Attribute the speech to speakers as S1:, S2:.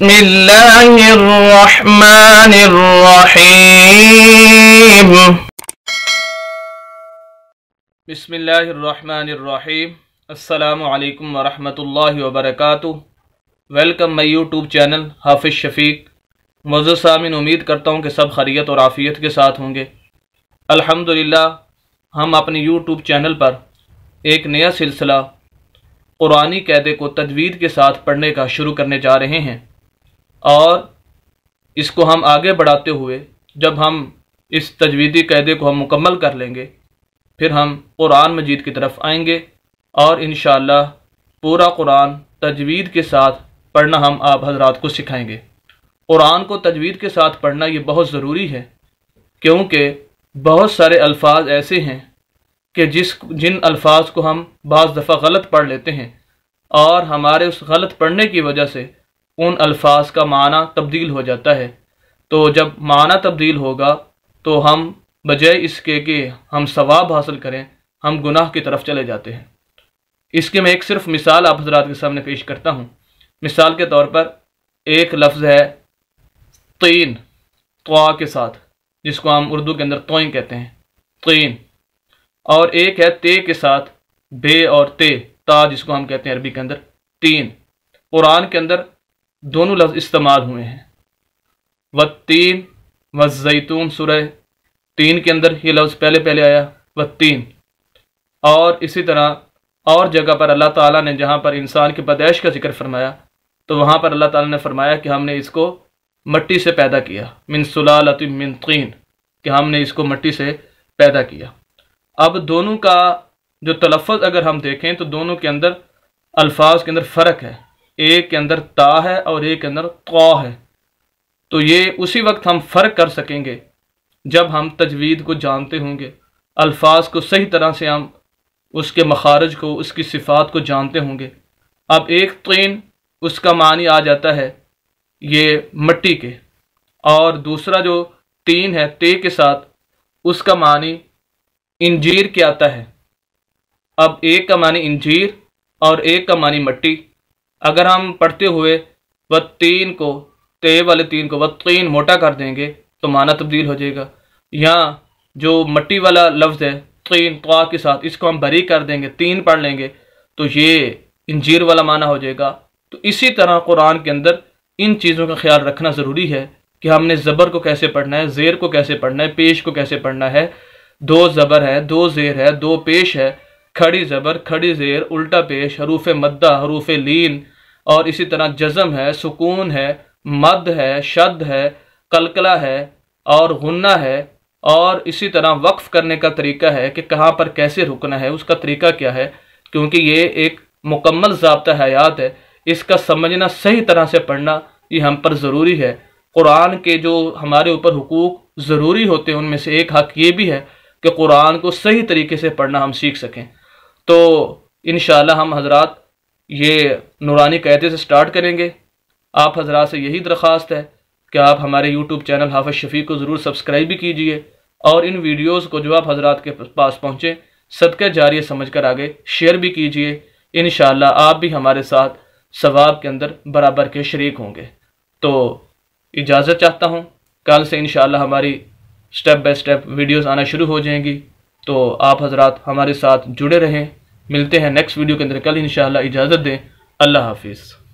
S1: بسم الله الرحمن الرحيم بسم الله الرحمن الرحيم السلام عليكم ورحمة الله وبركاته welcome my YouTube channel हाफिज़ शफीक मज़ सामिन उम्मीद करता हूँ कि सब खरीत और आफ़ियत के साथ होंगे अल्हम्दुलिल्लाह हम अपने यूट्यूब चैनल पर एक नया सिलसिला कुरानी कैदे को तजवीद के साथ पढ़ने का शुरू करने जा रहे हैं और इसको हम आगे बढ़ाते हुए जब हम इस तजवीदी कैदे को हम मुकम्मल कर लेंगे फिर हम कुरान मजीद की तरफ आएंगे और इन पूरा कुरान तजवीद के साथ पढ़ना हम आप हजरात को सिखाएंगे कुरान को तजवीद के साथ पढ़ना ये बहुत ज़रूरी है क्योंकि बहुत सारे अल्फाज ऐसे हैं कि जिस जिन अल्फाज को हम बज़ दफ़ा गलत पढ़ लेते हैं और हमारे उस गलत पढ़ने की वजह से उन अल्फाज का माना तब्दील हो जाता है तो जब माना तब्दील होगा तो हम बजाय इसके कि हम सवाब हासिल करें हम गुनाह की तरफ चले जाते हैं इसके मैं एक सिर्फ मिसाल आप हजरात के सामने पेश करता हूँ मिसाल के तौर पर एक लफ्ज़ है तीन त्वा के साथ जिसको हम उर्दू के अंदर तोइन कहते हैं तीन और एक है ते के साथ बे और ते ता जिसको हम कहते हैं अरबी के अंदर तीन कुरान के अंदर दोनों लफ्ज़ इस्तेमाल हुए हैं व तीन व जैतून सुरह तीन के अंदर ये लफ्ज़ पहले पहले आया व तीन और इसी तरह और जगह पर अल्लाह ताला ने जहाँ पर इंसान की पैदाइश का जिक्र फरमाया तो वहाँ पर अल्लाह ताला ने फरमाया कि हमने इसको मट्टी से पैदा किया मिन सलालत मिन तीन कि हमने इसको मट्टी से पैदा किया अब दोनों का जो तलफ़ अगर हम देखें तो दोनों के अंदर अल्फाज के अंदर फ़र्क है एक के अंदर ता है और एक के अंदर क़ा है तो ये उसी वक्त हम फ़र्क कर सकेंगे जब हम तजवीद को जानते होंगे अल्फाज को सही तरह से हम उसके मखारज को उसकी सिफात को जानते होंगे अब एक तीन उसका मानी आ जाता है ये मट्टी के और दूसरा जो तीन है ते के साथ उसका मानी इंजीर के आता है अब एक का मानी इंजीर और एक का मानी मट्टी अगर हम पढ़ते हुए व तीन को ते वाले तीन को व तीन मोटा कर देंगे तो माना तब्दील हो जाएगा या जो मट्टी वाला लफ्ज़ है तीन त्वा के साथ इसको हम बरी कर देंगे तीन पढ़ लेंगे तो ये इंजीर वाला माना हो जाएगा तो इसी तरह कुरान के अंदर इन चीज़ों का ख्याल रखना ज़रूरी है कि हमने ज़बर को कैसे पढ़ना है ज़ेर को कैसे पढ़ना है पेश को कैसे पढ़ना है दो ज़बर है दो ज़ेर है दो पेश है खड़ी ज़बर खड़ी ज़ेर उल्टा पेश हरूफ मद्दा हरूफ लीन और इसी तरह जज़म है सुकून है मद है शद है कलकला है और गुन्ना है और इसी तरह वक्फ़ करने का तरीका है कि कहाँ पर कैसे रुकना है उसका तरीका क्या है क्योंकि ये एक मुकम्मल जबता हयात है इसका समझना सही तरह से पढ़ना ये हम पर ज़रूरी है कुरान के जो हमारे ऊपर हकूक़ ज़रूरी होते हैं उनमें से एक हक ये भी है कि कुरान को सही तरीके से पढ़ना हम सीख सकें तो इन हम हजरात ये नूरानी कैदे से स्टार्ट करेंगे आप हजरात से यही दरख्वास्त है कि आप हमारे यूट्यूब चैनल हाफ़ शफ़ी को ज़रूर सब्सक्राइब भी कीजिए और इन वीडियोज़ को जो आप हजरात के पास पहुँचें सदका जारी समझ कर आगे शेयर भी कीजिए इन आप भी हमारे साथ सवाब के अंदर बराबर के शरीक होंगे तो इजाज़त चाहता हूँ कल से इन हमारी स्टेप बाय स्टेप वीडियोस आना शुरू हो जाएंगी तो आप हजरात हमारे साथ जुड़े रहें मिलते हैं नेक्स्ट वीडियो के अंदर कल इन इजाज़त दें अल्लाह हाफिज़